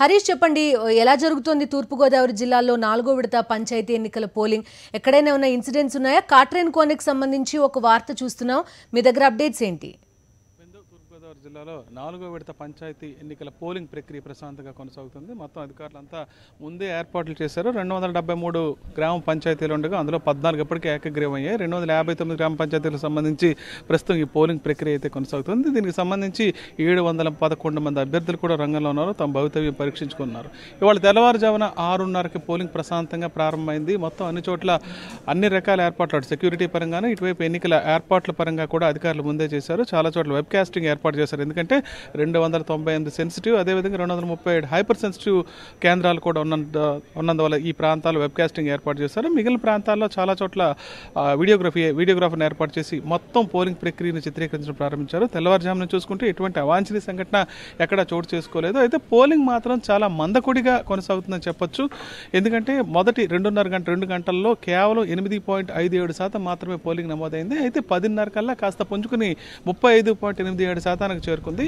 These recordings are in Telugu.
హరీష్ చెప్పండి ఎలా జరుగుతోంది తూర్పుగోదావరి జిల్లాలో నాలుగో విడత పంచాయతీ ఎన్నికల పోలింగ్ ఎక్కడైనా ఉన్న ఇన్సిడెంట్స్ ఉన్నాయా కాట్రైన్ కోనకి సంబంధించి ఒక వార్త చూస్తున్నాం మీ దగ్గర అప్డేట్స్ ఏంటి గోదావరి జిల్లాలో నాలుగో విడత పంచాయతీ ఎన్నికల పోలింగ్ ప్రక్రియ ప్రశాంతంగా కొనసాగుతుంది మొత్తం అధికారులంతా ముందే ఏర్పాట్లు చేశారు రెండు వందల డెబ్బై మూడు గ్రామ పంచాయతీలు ఉండగా అందులో పద్నాలుగు ఎప్పటికీ ఏకగ్రీవం అయ్యాయి రెండు వందల యాభై తొమ్మిది గ్రామ పంచాయతీలకు సంబంధించి ప్రస్తుతం ఈ పోలింగ్ ప్రక్రియ అయితే కొనసాగుతుంది దీనికి సంబంధించి ఏడు వందల పదకొండు మంది అభ్యర్థులు కూడా రంగంలో ఉన్నారు తమ భవితవ్యం పరీక్షించుకున్నారు ఇవాళ తెల్లవారుజామున ఆరున్నరకి పోలింగ్ ప్రశాంతంగా ప్రారంభమైంది మొత్తం అన్ని చోట్ల అన్ని రకాల ఏర్పాట్లు సెక్యూరిటీ పరంగాను ఇటువైపు ఎన్నికల ఏర్పాట్ల పరంగా కూడా అధికారులు ముందే చేశారు చాలా చోట్ల వెబ్కాస్టింగ్ ఏర్పాటు చేశారు ఎందుకంటే రెండు వందల తొంభై ఎనిమిది సెన్సిటివ్ అదేవిధంగా రెండు వందల ముప్పై ఏడు హైపర్ సెన్సిటివ్ కేంద్రాలు కూడా ఉన్న ఉన్నందువల్ల ఈ ప్రాంతాలు వెబ్ కాస్టింగ్ ఏర్పాటు చేశారు మిగిలిన ప్రాంతాల్లో చాలా చోట్ల వీడియోగ్రఫీ వీడియోగ్రాఫర్ని ఏర్పాటు చేసి మొత్తం పోలింగ్ ప్రక్రియను చిత్రీకరించడం ప్రారంభించారు తెల్లవారుజామున చూసుకుంటే ఎటువంటి అవాంఛనీయ సంఘటన ఎక్కడా చోటు చేసుకోలేదు అయితే పోలింగ్ మాత్రం చాలా మందకొడిగా కొనసాగుతుందని చెప్పొచ్చు ఎందుకంటే మొదటి రెండున్నర గంట రెండు గంటల్లో కేవలం ఎనిమిది పాయింట్ ఐదు ఏడు శాతం మాత్రమే పోలింగ్ నమోదైంది అయితే పదిన్నర కల్లా కాస్త పుంజుకుని ముప్పై ఐదు పాయింట్ ఎనిమిది ఏడు శాతం స్థానానికి చేరుకుంది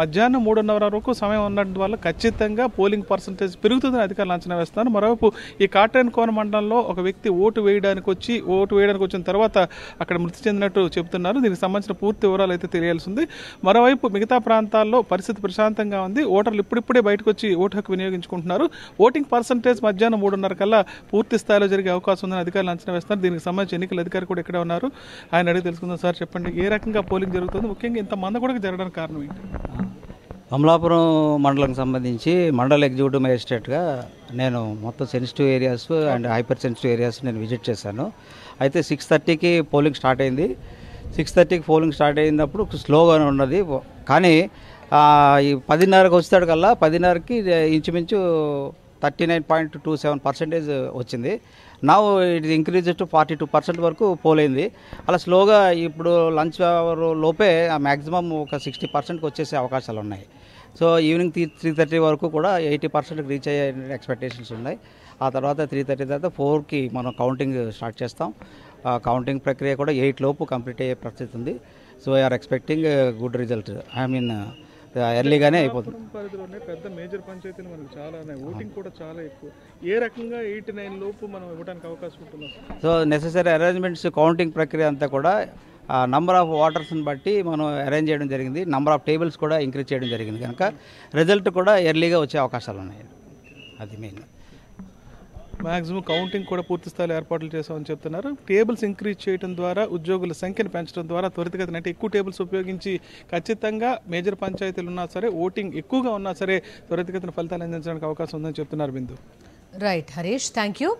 మధ్యాహ్నం మూడున్నర వరకు సమయం ఉండడం వల్ల ఖచ్చితంగా పోలింగ్ పర్సంటేజ్ పెరుగుతుందని అధికారులు అంచనా వేస్తున్నారు మరోవైపు ఈ కాటన్ కోన మండలంలో ఒక వ్యక్తి ఓటు వేయడానికి వచ్చి ఓటు వేయడానికి వచ్చిన తర్వాత అక్కడ మృతి చెందినట్టు చెబుతున్నారు దీనికి సంబంధించిన పూర్తి వివరాలు అయితే తెలియాల్సి ఉంది మరోవైపు మిగతా ప్రాంతాల్లో పరిస్థితి ప్రశాంతంగా ఉంది ఓటర్లు ఇప్పుడిప్పుడే బయటకు వచ్చి ఓటు హక్కు వినియోగించుకుంటున్నారు ఓటింగ్ పర్సంటేజ్ మధ్యాహ్నం మూడున్నర కల్లా పూర్తి స్థాయిలో జరిగే అవకాశం ఉందని అధికారులు అంచనా వేస్తున్నారు దీనికి సంబంధించి ఎన్నికల అధికారి కూడా ఇక్కడే ఉన్నారు ఆయన అడిగి తెలుసుకుందాం సార్ చెప్పండి ఏ రకంగా పోలింగ్ జరుగుతుంది ముఖ్యంగా ఇంత మంద కూడా జరగడానికి కారణం ఏంటి అమలాపురం మండలం సంబంధించి మండల ఎగ్జిక్యూటివ్ మేజిస్ట్రేట్గా నేను మొత్తం sensitive areas and hyper sensitive areas నేను విజిట్ చేశాను అయితే సిక్స్ థర్టీకి పోలింగ్ స్టార్ట్ అయింది సిక్స్ థర్టీకి పోలింగ్ స్టార్ట్ అయినప్పుడు స్లోగానే ఉన్నది కానీ ఈ పదిన్నరకు వచ్చేటాడు కల్లా పదిన్నరకి ఇంచుమించు thirty nine point two seven percentage వచ్చింది నా it increase to forty two percent వరకు పోలైంది అలా స్లోగా ఇప్పుడు లంచ్ అవర్ లోపే మ్యాక్సిమం ఒక సిక్స్టీ పర్సెంట్కి వచ్చేసే అవకాశాలు ఉన్నాయి so evening three three thirty వరకు కూడా ఎయిటీ పర్సెంట్కి రీచ్ అయ్యే ఎక్స్పెక్టేషన్స్ ఉన్నాయి ఆ తర్వాత త్రీ థర్టీ తర్వాత ఫోర్కి మనం కౌంటింగ్ స్టార్ట్ చేస్తాం కౌంటింగ్ ప్రక్రియ కూడా ఎయిట్ లోపు కంప్లీట్ అయ్యే పరిస్థితి ఉంది సో ఐఆర్ expecting good result I mean ఎర్లీగానే అయిపోతుంది పరిధిలోనే పెద్ద మేజర్ పంచాయతీలు మనకు చాలా ఓటింగ్ కూడా చాలా ఎక్కువ ఏ రకంగా ఎయిట్ నైన్ లోపు మనం ఇవ్వడానికి అవకాశం ఉంటుంది సో నెససరీ అరేంజ్మెంట్స్ కౌంటింగ్ ప్రక్రియ అంతా కూడా నంబర్ ఆఫ్ వాటర్స్ని బట్టి మనం అరేంజ్ చేయడం జరిగింది నంబర్ ఆఫ్ టేబుల్స్ కూడా ఇంక్రీజ్ చేయడం జరిగింది కనుక రిజల్ట్ కూడా ఎర్లీగా వచ్చే అవకాశాలు ఉన్నాయి అది మెయిన్ మాక్సిమం కౌంటింగ్ కూడా పూర్తి స్థాయిలో ఏర్పాట్లు చేసామని చెప్తున్నారు టేబుల్స్ ఇంక్రీజ్ చేయడం ద్వారా ఉద్యోగుల సంఖ్యను పెంచడం ద్వారా త్వరితగతిన అంటే ఎక్కువ టేబుల్స్ ఉపయోగించి ఖచ్చితంగా మేజర్ పంచాయతీలు ఉన్నా సరే ఓటింగ్ ఎక్కువగా ఉన్నా సరే త్వరితగతిన ఫలితాలు అందించడానికి అవకాశం ఉందని చెప్తున్నారు Bindu right Harish thank you